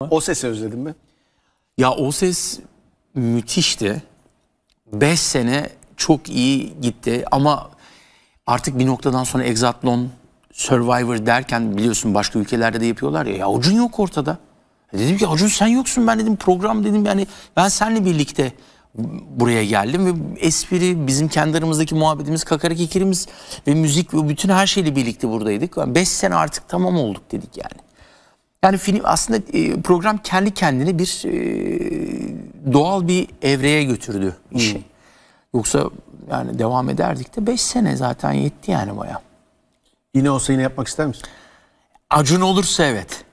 O sesi özledin mi? Ya o ses müthişti. 5 sene çok iyi gitti ama artık bir noktadan sonra Exatlon, Survivor derken biliyorsun başka ülkelerde de yapıyorlar ya. Ya Acun yok ortada. Dedim ki Acun sen yoksun ben dedim program dedim yani ben seninle birlikte buraya geldim ve espri bizim kendi aramızdaki muhabbetimiz kakara ikirimiz ve müzik ve bütün her şeyle birlikte buradaydık. 5 yani sene artık tamam olduk dedik yani. Yani film aslında e, program kendi kendini bir e, doğal bir evreye götürdü işi. Hmm. Yoksa yani devam ederdik de 5 sene zaten yetti yani baya. Yine olsa yine yapmak ister misin? Acun olursa evet.